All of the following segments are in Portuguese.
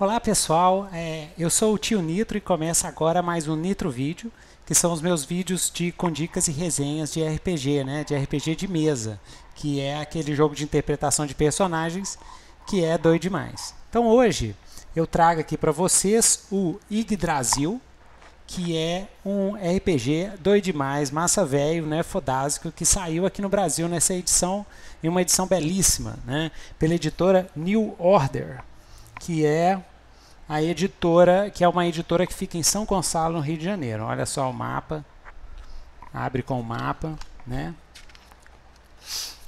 Olá pessoal, é, eu sou o tio Nitro e começa agora mais um Nitro Vídeo, que são os meus vídeos de com dicas e resenhas de RPG, né? De RPG de mesa, que é aquele jogo de interpretação de personagens que é doido demais. Então hoje eu trago aqui para vocês o Yggdrasil, que é um RPG doido demais, massa velho, né, fodásico, que saiu aqui no Brasil nessa edição, em uma edição belíssima, né, pela editora New Order, que é a editora, que é uma editora que fica em São Gonçalo, no Rio de Janeiro. Olha só o mapa. Abre com o mapa, né?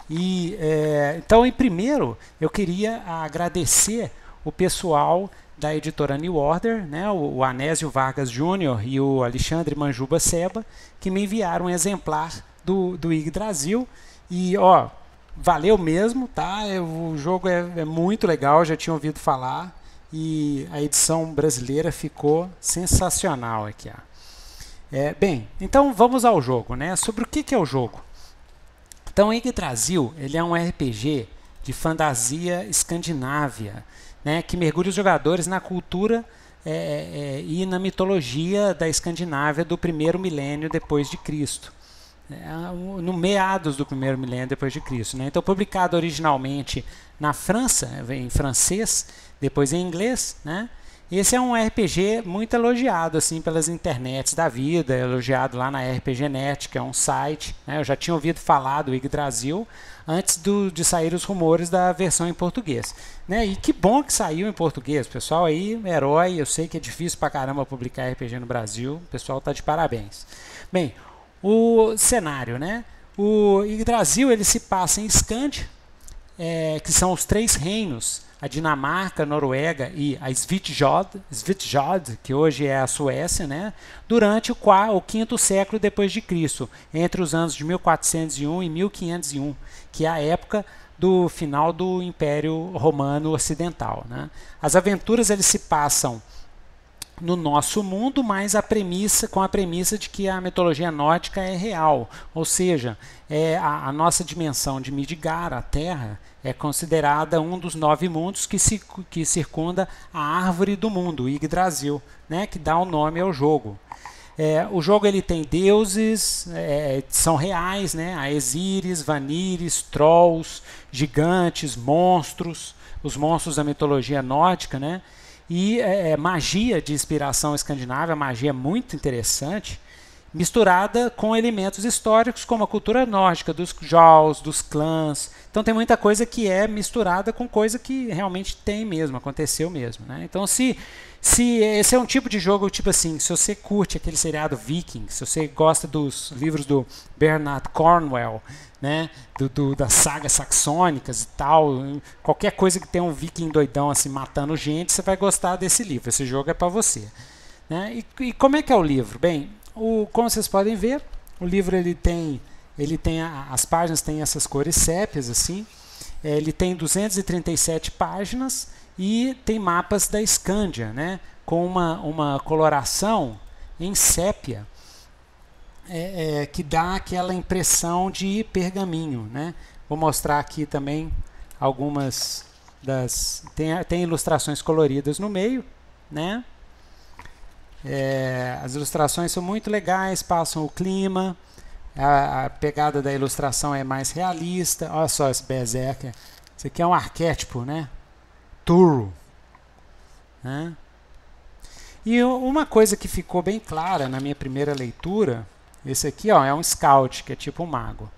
E, é, então, em primeiro, eu queria agradecer o pessoal da editora New Order, né, o, o Anésio Vargas Júnior e o Alexandre Manjuba Seba, que me enviaram um exemplar do, do IG Brasil. E, ó, valeu mesmo, tá? Eu, o jogo é, é, muito legal, já tinha ouvido falar e a edição brasileira ficou sensacional aqui. Ó. É, bem, então vamos ao jogo, né? Sobre o que, que é o jogo? Então, Yggdrasil ele é um RPG de fantasia escandinávia, né? Que mergulha os jogadores na cultura é, é, é, e na mitologia da Escandinávia do primeiro milênio depois de Cristo. É, no meados do primeiro milênio depois de Cristo. Né? Então, publicado originalmente na França, em francês, depois em inglês, né? Esse é um RPG muito elogiado assim pelas internets da vida, elogiado lá na Net, que é um site. Né? Eu já tinha ouvido falar do Yggdrasil antes do, de sair os rumores da versão em português. Né? E que bom que saiu em português, pessoal aí, herói. Eu sei que é difícil pra caramba publicar RPG no Brasil, o pessoal tá de parabéns. Bem, o cenário, né? O Yggdrasil ele se passa em Scand, é, que são os três reinos, a Dinamarca, a Noruega e a Svitjod, Svitjod, que hoje é a Suécia, né? Durante o, quarto, o quinto século depois de Cristo, entre os anos de 1401 e 1501, que é a época do final do Império Romano Ocidental, né? As aventuras eles se passam no nosso mundo, mas a premissa, com a premissa de que a mitologia nórdica é real, ou seja, é a, a nossa dimensão de Midgar, a Terra, é considerada um dos nove mundos que, se, que circunda a árvore do mundo, Yggdrasil, né, que dá o nome ao jogo. É, o jogo ele tem deuses, é, são reais, né? Aesíris, Vanires, Trolls, gigantes, monstros, os monstros da mitologia nórdica, né? E é, é, magia de inspiração escandinava, magia é muito interessante misturada com elementos históricos, como a cultura nórdica, dos jaws, dos clãs. Então tem muita coisa que é misturada com coisa que realmente tem mesmo, aconteceu mesmo. Né? Então se, se esse é um tipo de jogo, tipo assim, se você curte aquele seriado Viking, se você gosta dos livros do Bernard Cornwell, né, do, do das sagas saxônicas e tal, qualquer coisa que tenha um viking doidão assim matando gente, você vai gostar desse livro. Esse jogo é para você. Né? E, e como é que é o livro? Bem, o, como vocês podem ver, o livro ele tem, ele tem a, as páginas têm essas cores sépias assim. É, ele tem 237 páginas e tem mapas da Escândia, né? Com uma, uma coloração em sépia é, é, que dá aquela impressão de pergaminho, né? Vou mostrar aqui também algumas das tem, tem ilustrações coloridas no meio, né? É, as ilustrações são muito legais, passam o clima, a, a, pegada da ilustração é mais realista. Olha só esse Berserker. Esse aqui é um arquétipo, né? Turo. Né? E uma coisa que ficou bem clara na minha primeira leitura, esse aqui ó, é um scout, que é tipo um mago.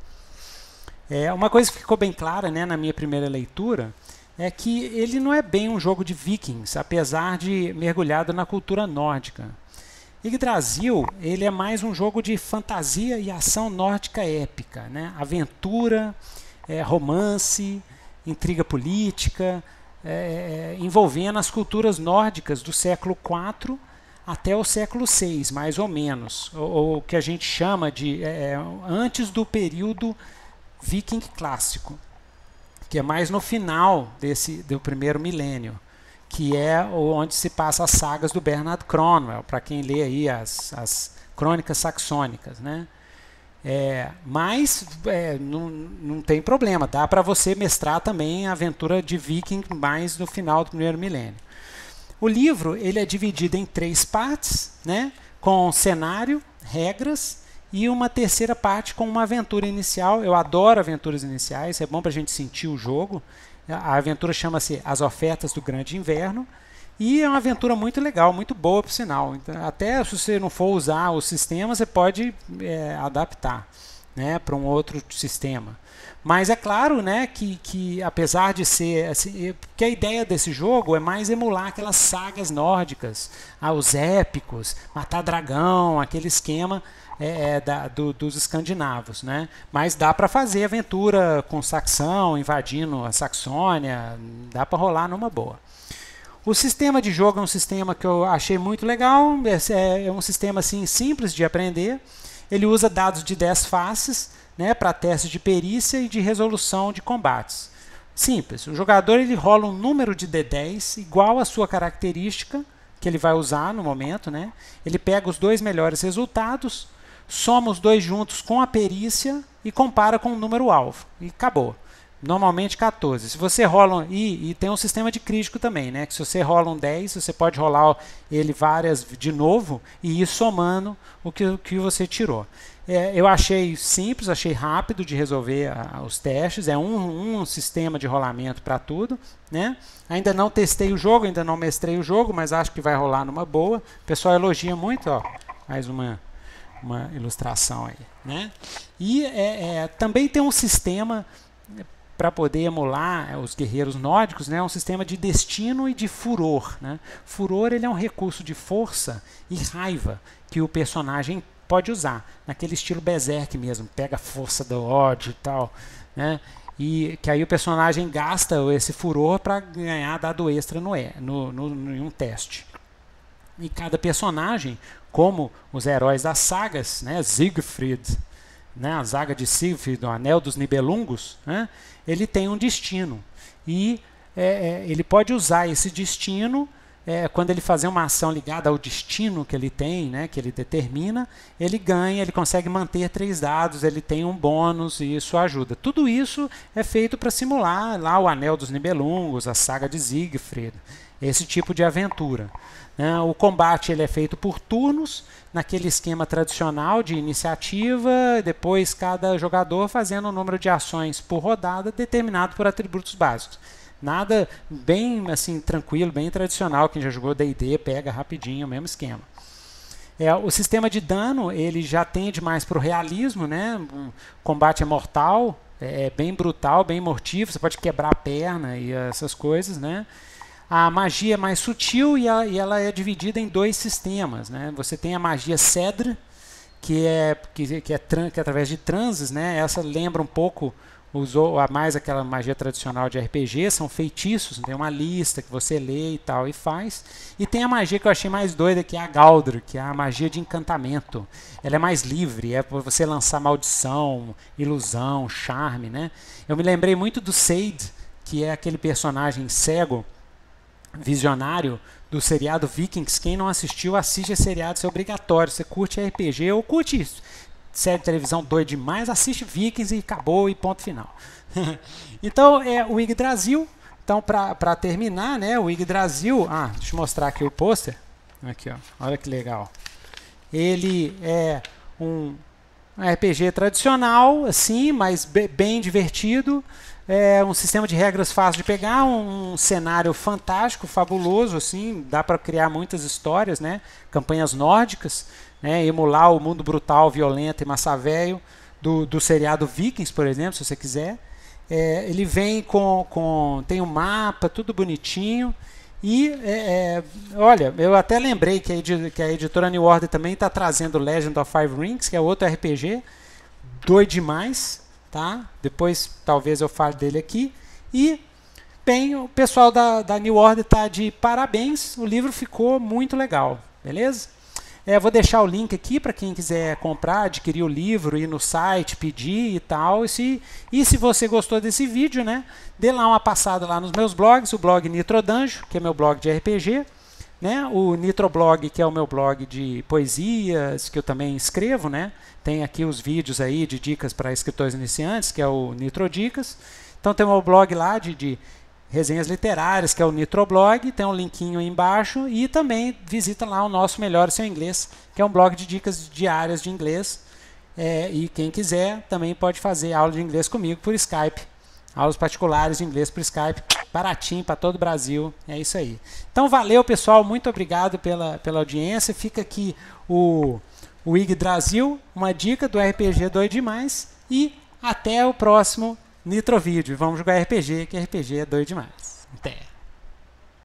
É, uma coisa que ficou bem clara né, na minha primeira leitura é que ele não é bem um jogo de vikings, apesar de mergulhado na cultura nórdica. Yggdrasil, ele é mais um jogo de fantasia e ação nórdica épica, né? Aventura, é, romance, intriga política, é, é envolvendo as culturas nórdicas do século IV até o século VI, mais ou menos, ou o que a gente chama de é, é, antes do período viking clássico, que é mais no final desse do primeiro milênio que é onde se passa as sagas do Bernard Cromwell, para quem lê aí as, as crônicas saxônicas, né? É, mas é, não, não tem problema, dá para você mestrar também a aventura de Viking mais no final do primeiro milênio. O livro ele é dividido em três partes, né, com cenário, regras e uma terceira parte com uma aventura inicial. Eu adoro aventuras iniciais, é bom para a gente sentir o jogo. A aventura chama-se As Ofertas do Grande Inverno. E é uma aventura muito legal, muito boa por sinal. Então, até se você não for usar o sistema, você pode é, adaptar né, para um outro sistema. Mas é claro né, que, que, apesar de ser. Assim, é, porque a ideia desse jogo é mais emular aquelas sagas nórdicas, ah, os épicos, matar dragão, aquele esquema é, é, da, do, dos escandinavos. Né? Mas dá para fazer aventura com Saxão, invadindo a Saxônia, dá para rolar numa boa. O sistema de jogo é um sistema que eu achei muito legal, é, é, é um sistema assim, simples de aprender. Ele usa dados de 10 faces né, para testes de perícia e de resolução de combates. Simples, o jogador ele rola um número de D10 igual à sua característica que ele vai usar no momento, né? Ele pega os dois melhores resultados, soma os dois juntos com a perícia e compara com o número alvo e acabou normalmente 14. Se você rola. E, e, tem um sistema de crítico também, né? Que se você rola um 10, você pode rolar ele várias de novo e ir somando o que, o que você tirou. É, eu achei simples, achei rápido de resolver a, os testes. É um, um sistema de rolamento para tudo. Né? Ainda não testei o jogo, ainda não mestrei o jogo, mas acho que vai rolar numa boa. O pessoal elogia muito, ó. Mais uma uma ilustração aí, né? E é, é, também tem um sistema para poder emular é, os guerreiros nórdicos, né, é um sistema de destino e de furor. Né? Furor ele é um recurso de força e raiva que o personagem pode usar, naquele estilo berserk mesmo, pega a força do ódio e tal, né? E que aí o personagem gasta esse furor para ganhar dado extra no, no, no, no, em um teste. E cada personagem, como os heróis das sagas, né, Siegfried, né, a zaga de Sif, do Anel dos Nibelungos, né, ele tem um destino. E é, é, ele pode usar esse destino é, quando ele fazer uma ação ligada ao destino que ele tem, né, que ele determina, ele ganha, ele consegue manter três dados, ele tem um bônus e isso ajuda. Tudo isso é feito para simular lá o Anel dos Nibelungos, a saga de Siegfried esse tipo de aventura. Né? O combate ele é feito por turnos, naquele esquema tradicional de iniciativa, depois cada jogador fazendo um número de ações por rodada determinado por atributos básicos. Nada bem assim tranquilo, bem tradicional, quem já jogou D&D pega rapidinho, o mesmo esquema. É, o sistema de dano ele já tende mais para o realismo, né? O combate é mortal, é bem brutal, bem mortivo, você pode quebrar a perna e essas coisas, né? a magia é mais sutil e, a, e, ela é dividida em dois sistemas. Né? Você tem a magia Cedra, que é, que, que é, tran, que é através de transes, né? essa lembra um pouco usou a mais aquela magia tradicional de RPG, são feitiços, tem uma lista que você lê e tal e faz. E tem a magia que eu achei mais doida, que é a galdr, que é a magia de encantamento. Ela é mais livre, é para você lançar maldição, ilusão, charme, né? Eu me lembrei muito do Seid, que é aquele personagem cego visionário do seriado Vikings. Quem não assistiu, assiste esse seriado, isso é obrigatório. Você curte RPG ou curte isso. Série de televisão doida demais, assiste Vikings e acabou e ponto final. então, é o Yggdrasil. Então, para terminar, né, o Yggdrasil... Ah, deixa eu mostrar aqui o pôster. Aqui, ó. olha que legal. Ele é um um RPG tradicional, assim, mas bem divertido. É um sistema de regras fácil de pegar, um cenário fantástico, fabuloso, assim, dá para criar muitas histórias, né? Campanhas nórdicas, né? emular o mundo brutal, violento e massa velho do, do seriado Vikings, por exemplo, se você quiser. É, ele vem com, com tem um mapa, tudo bonitinho. E, é, é, olha, eu até lembrei que a, que a editora New Order também está trazendo Legend of Five Rings, que é outro RPG. Doido demais, tá? Depois talvez eu fale dele aqui. E, bem, o pessoal da, da New Order está de parabéns. O livro ficou muito legal, beleza? É, vou deixar o link aqui para quem quiser comprar, adquirir o livro, ir no site, pedir e tal. E se, e se você gostou desse vídeo, né, dê lá uma passada lá nos meus blogs, o blog Nitrodanjo, que é meu blog de RPG, né, o Nitroblog, que é o meu blog de poesias, que eu também escrevo, né, tem aqui os vídeos aí de dicas para escritores iniciantes, que é o Nitrodicas. Então tem o meu blog lá de, de resenhas literárias, que é o Nitroblog, tem um linkinho aí embaixo, e também visita lá o nosso Melhor Seu Inglês, que é um blog de dicas diárias de inglês. É, e quem quiser também pode fazer aula de inglês comigo por Skype. Aulas particulares de inglês por Skype, baratinho para todo o Brasil. É isso aí. Então valeu, pessoal. Muito obrigado pela, pela audiência. Fica aqui o, o IG Brasil, uma dica do RPG 2 Demais. E até o próximo Vídeo. vamos jogar RPG, que RPG é doido demais. Até.